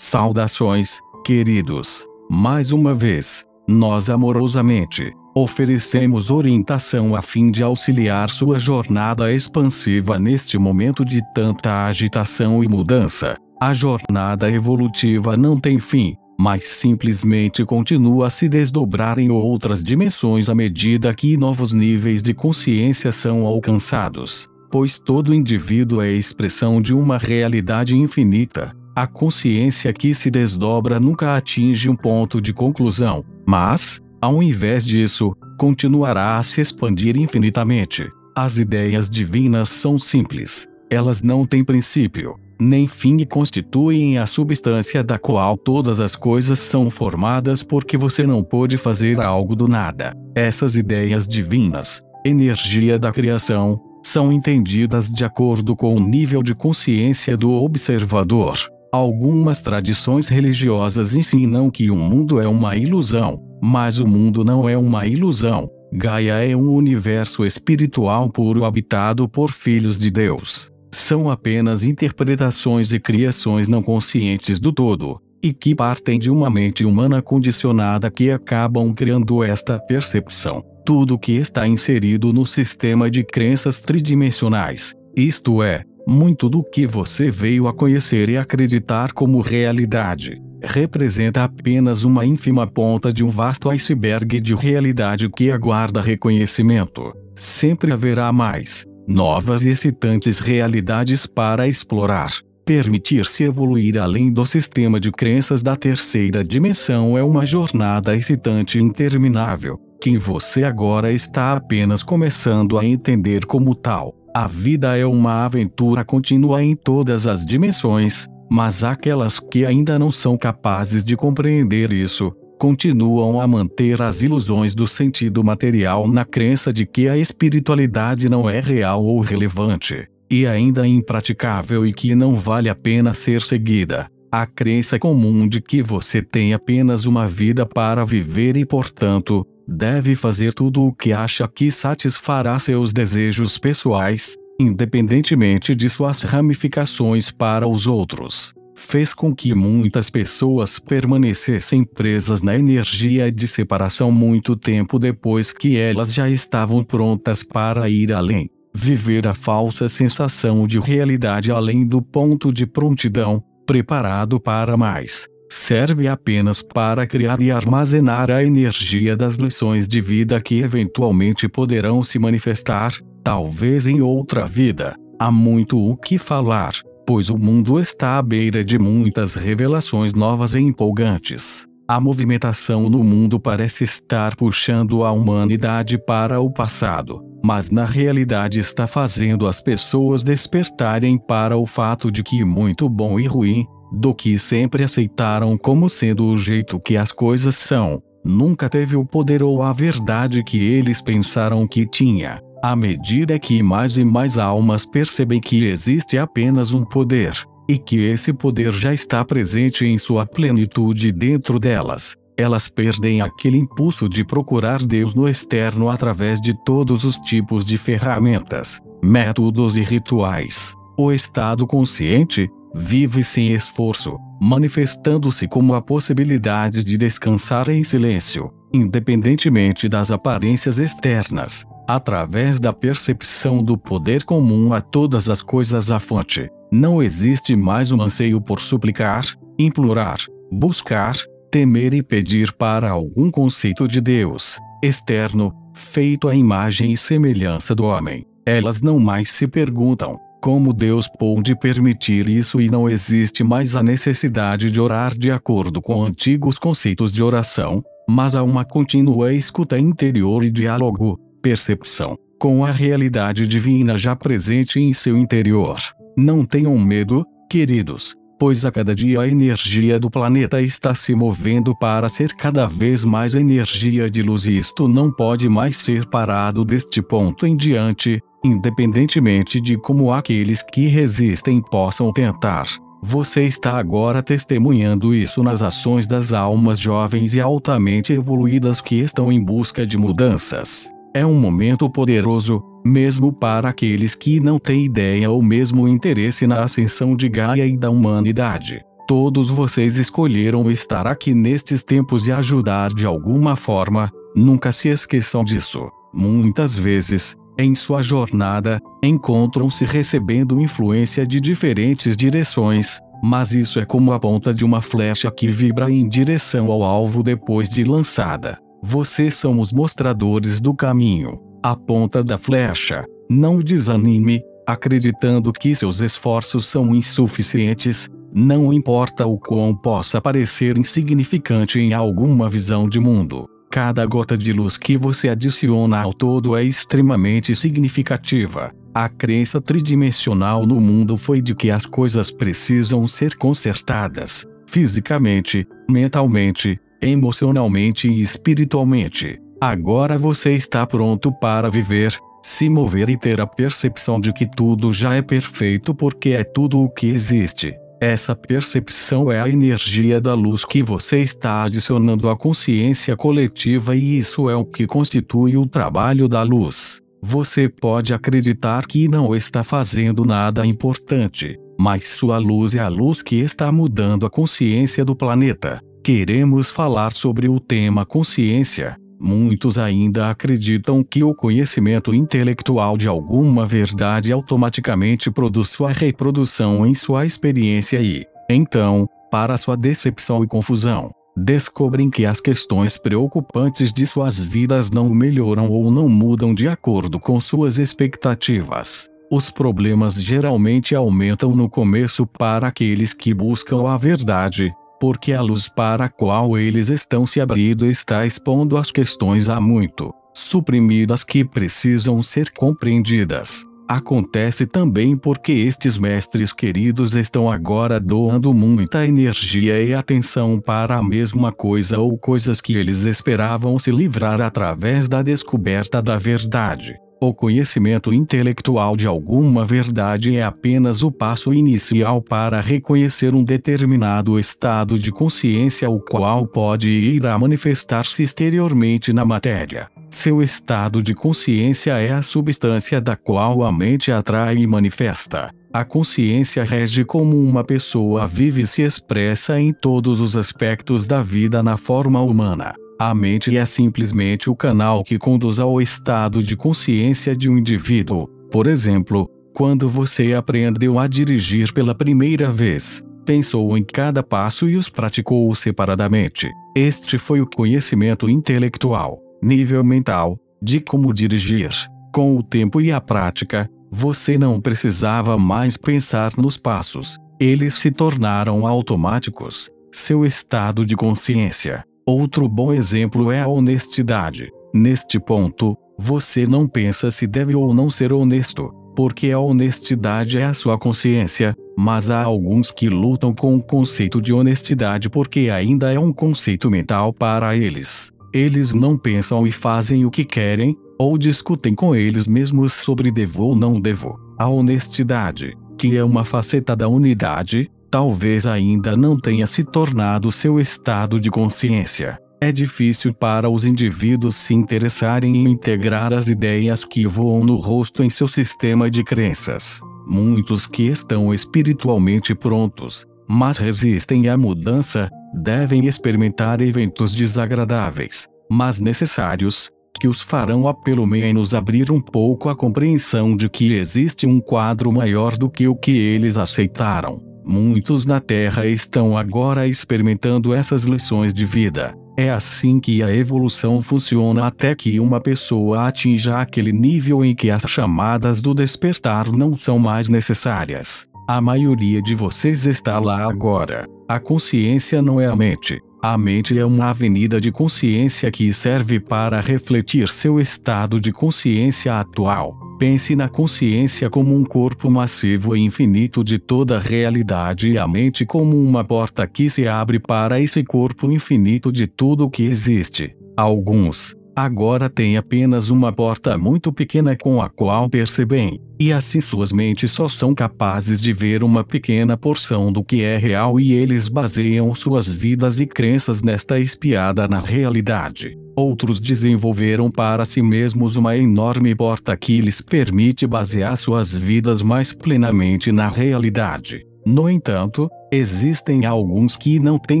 Saudações, queridos. Mais uma vez, nós amorosamente oferecemos orientação a fim de auxiliar sua jornada expansiva neste momento de tanta agitação e mudança. A jornada evolutiva não tem fim, mas simplesmente continua a se desdobrar em outras dimensões à medida que novos níveis de consciência são alcançados, pois todo indivíduo é expressão de uma realidade infinita. A consciência que se desdobra nunca atinge um ponto de conclusão, mas, ao invés disso, continuará a se expandir infinitamente. As ideias divinas são simples. Elas não têm princípio, nem fim e constituem a substância da qual todas as coisas são formadas porque você não pôde fazer algo do nada. Essas ideias divinas, energia da criação, são entendidas de acordo com o nível de consciência do observador. Algumas tradições religiosas ensinam que o mundo é uma ilusão, mas o mundo não é uma ilusão. Gaia é um universo espiritual puro habitado por filhos de Deus. São apenas interpretações e criações não conscientes do todo, e que partem de uma mente humana condicionada que acabam criando esta percepção. Tudo que está inserido no sistema de crenças tridimensionais, isto é, muito do que você veio a conhecer e acreditar como realidade representa apenas uma ínfima ponta de um vasto iceberg de realidade que aguarda reconhecimento. Sempre haverá mais, novas e excitantes realidades para explorar. Permitir-se evoluir além do sistema de crenças da terceira dimensão é uma jornada excitante e interminável, que você agora está apenas começando a entender como tal. A vida é uma aventura contínua em todas as dimensões, mas aquelas que ainda não são capazes de compreender isso, continuam a manter as ilusões do sentido material na crença de que a espiritualidade não é real ou relevante, e ainda impraticável e que não vale a pena ser seguida. A crença comum de que você tem apenas uma vida para viver e, portanto, deve fazer tudo o que acha que satisfará seus desejos pessoais, independentemente de suas ramificações para os outros. Fez com que muitas pessoas permanecessem presas na energia de separação muito tempo depois que elas já estavam prontas para ir além. Viver a falsa sensação de realidade além do ponto de prontidão, preparado para mais serve apenas para criar e armazenar a energia das lições de vida que eventualmente poderão se manifestar, talvez em outra vida. Há muito o que falar, pois o mundo está à beira de muitas revelações novas e empolgantes. A movimentação no mundo parece estar puxando a humanidade para o passado, mas na realidade está fazendo as pessoas despertarem para o fato de que muito bom e ruim, do que sempre aceitaram como sendo o jeito que as coisas são, nunca teve o poder ou a verdade que eles pensaram que tinha. À medida que mais e mais almas percebem que existe apenas um poder, e que esse poder já está presente em sua plenitude dentro delas, elas perdem aquele impulso de procurar Deus no externo através de todos os tipos de ferramentas, métodos e rituais. O estado consciente, vive sem esforço, manifestando-se como a possibilidade de descansar em silêncio, independentemente das aparências externas, através da percepção do poder comum a todas as coisas à fonte. Não existe mais um anseio por suplicar, implorar, buscar, temer e pedir para algum conceito de Deus, externo, feito à imagem e semelhança do homem. Elas não mais se perguntam: como Deus pôde permitir isso e não existe mais a necessidade de orar de acordo com antigos conceitos de oração, mas há uma contínua escuta interior e diálogo, percepção, com a realidade divina já presente em seu interior. Não tenham medo, queridos, pois a cada dia a energia do planeta está se movendo para ser cada vez mais energia de luz e isto não pode mais ser parado deste ponto em diante, Independentemente de como aqueles que resistem possam tentar, você está agora testemunhando isso nas ações das almas jovens e altamente evoluídas que estão em busca de mudanças. É um momento poderoso, mesmo para aqueles que não têm ideia ou mesmo interesse na ascensão de Gaia e da humanidade. Todos vocês escolheram estar aqui nestes tempos e ajudar de alguma forma, nunca se esqueçam disso. Muitas vezes, em sua jornada, encontram-se recebendo influência de diferentes direções, mas isso é como a ponta de uma flecha que vibra em direção ao alvo depois de lançada. Vocês são os mostradores do caminho, a ponta da flecha. Não desanime, acreditando que seus esforços são insuficientes, não importa o quão possa parecer insignificante em alguma visão de mundo. Cada gota de luz que você adiciona ao todo é extremamente significativa. A crença tridimensional no mundo foi de que as coisas precisam ser consertadas, fisicamente, mentalmente, emocionalmente e espiritualmente. Agora você está pronto para viver, se mover e ter a percepção de que tudo já é perfeito porque é tudo o que existe. Essa percepção é a energia da luz que você está adicionando à consciência coletiva e isso é o que constitui o trabalho da luz. Você pode acreditar que não está fazendo nada importante, mas sua luz é a luz que está mudando a consciência do planeta. Queremos falar sobre o tema consciência. Muitos ainda acreditam que o conhecimento intelectual de alguma verdade automaticamente produz sua reprodução em sua experiência e, então, para sua decepção e confusão, descobrem que as questões preocupantes de suas vidas não melhoram ou não mudam de acordo com suas expectativas. Os problemas geralmente aumentam no começo para aqueles que buscam a verdade, porque a luz para a qual eles estão se abrindo está expondo as questões há muito suprimidas que precisam ser compreendidas. Acontece também porque estes mestres queridos estão agora doando muita energia e atenção para a mesma coisa ou coisas que eles esperavam se livrar através da descoberta da verdade. O conhecimento intelectual de alguma verdade é apenas o passo inicial para reconhecer um determinado estado de consciência, o qual pode ir a manifestar-se exteriormente na matéria. Seu estado de consciência é a substância da qual a mente atrai e manifesta. A consciência rege como uma pessoa vive e se expressa em todos os aspectos da vida na forma humana. A mente é simplesmente o canal que conduz ao estado de consciência de um indivíduo. Por exemplo, quando você aprendeu a dirigir pela primeira vez, pensou em cada passo e os praticou separadamente. Este foi o conhecimento intelectual, nível mental, de como dirigir. Com o tempo e a prática, você não precisava mais pensar nos passos, eles se tornaram automáticos. Seu estado de consciência Outro bom exemplo é a honestidade. Neste ponto, você não pensa se deve ou não ser honesto, porque a honestidade é a sua consciência, mas há alguns que lutam com o conceito de honestidade porque ainda é um conceito mental para eles. Eles não pensam e fazem o que querem, ou discutem com eles mesmos sobre devo ou não devo. A honestidade, que é uma faceta da unidade, talvez ainda não tenha se tornado seu estado de consciência. É difícil para os indivíduos se interessarem em integrar as ideias que voam no rosto em seu sistema de crenças. Muitos que estão espiritualmente prontos, mas resistem à mudança, devem experimentar eventos desagradáveis, mas necessários, que os farão a pelo menos abrir um pouco a compreensão de que existe um quadro maior do que o que eles aceitaram. Muitos na Terra estão agora experimentando essas lições de vida. É assim que a evolução funciona até que uma pessoa atinja aquele nível em que as chamadas do despertar não são mais necessárias. A maioria de vocês está lá agora. A consciência não é a mente, a mente é uma avenida de consciência que serve para refletir seu estado de consciência atual. Pense na consciência como um corpo massivo e infinito de toda a realidade e a mente como uma porta que se abre para esse corpo infinito de tudo o que existe. Alguns, Agora tem apenas uma porta muito pequena com a qual percebem, e assim suas mentes só são capazes de ver uma pequena porção do que é real e eles baseiam suas vidas e crenças nesta espiada na realidade. Outros desenvolveram para si mesmos uma enorme porta que lhes permite basear suas vidas mais plenamente na realidade. No entanto, existem alguns que não têm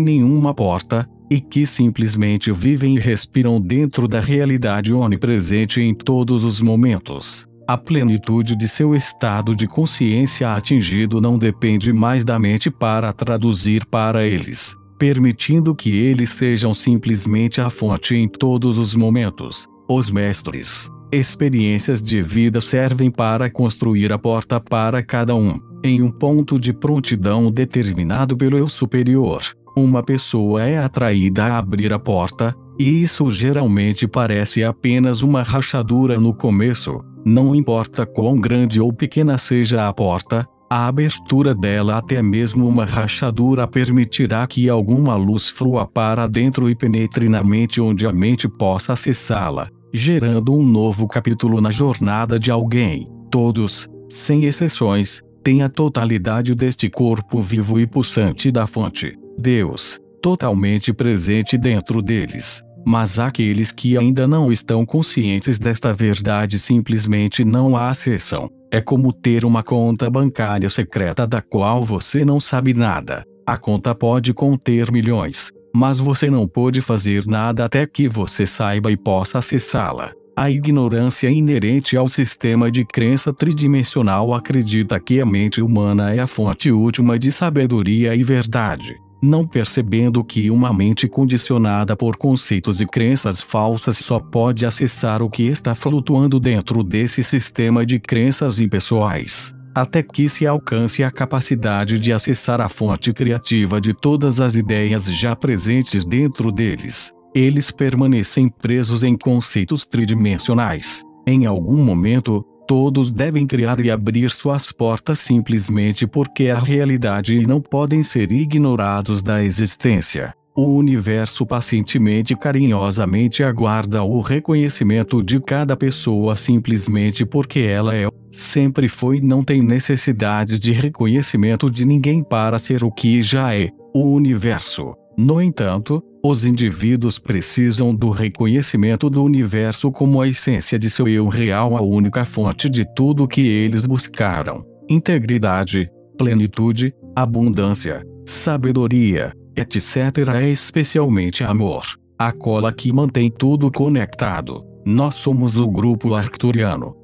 nenhuma porta, e que simplesmente vivem e respiram dentro da realidade onipresente em todos os momentos. A plenitude de seu estado de consciência atingido não depende mais da mente para traduzir para eles, permitindo que eles sejam simplesmente a fonte em todos os momentos. Os mestres, experiências de vida servem para construir a porta para cada um, em um ponto de prontidão determinado pelo eu superior. Uma pessoa é atraída a abrir a porta, e isso geralmente parece apenas uma rachadura no começo. Não importa quão grande ou pequena seja a porta, a abertura dela, até mesmo uma rachadura, permitirá que alguma luz flua para dentro e penetre na mente onde a mente possa acessá-la, gerando um novo capítulo na jornada de alguém. Todos, sem exceções, têm a totalidade deste corpo vivo e pulsante da fonte. Deus, totalmente presente dentro deles. Mas aqueles que ainda não estão conscientes desta verdade simplesmente não a acessam. É como ter uma conta bancária secreta da qual você não sabe nada. A conta pode conter milhões, mas você não pode fazer nada até que você saiba e possa acessá-la. A ignorância inerente ao sistema de crença tridimensional acredita que a mente humana é a fonte última de sabedoria e verdade não percebendo que uma mente condicionada por conceitos e crenças falsas só pode acessar o que está flutuando dentro desse sistema de crenças impessoais, até que se alcance a capacidade de acessar a fonte criativa de todas as ideias já presentes dentro deles. Eles permanecem presos em conceitos tridimensionais. Em algum momento, Todos devem criar e abrir suas portas simplesmente porque é a realidade e não podem ser ignorados da existência. O universo pacientemente e carinhosamente aguarda o reconhecimento de cada pessoa simplesmente porque ela é, sempre foi e não tem necessidade de reconhecimento de ninguém para ser o que já é. O universo no entanto, os indivíduos precisam do reconhecimento do universo como a essência de seu eu real, a única fonte de tudo que eles buscaram: integridade, plenitude, abundância, sabedoria, etc. É especialmente amor, a cola que mantém tudo conectado. Nós somos o grupo arcturiano,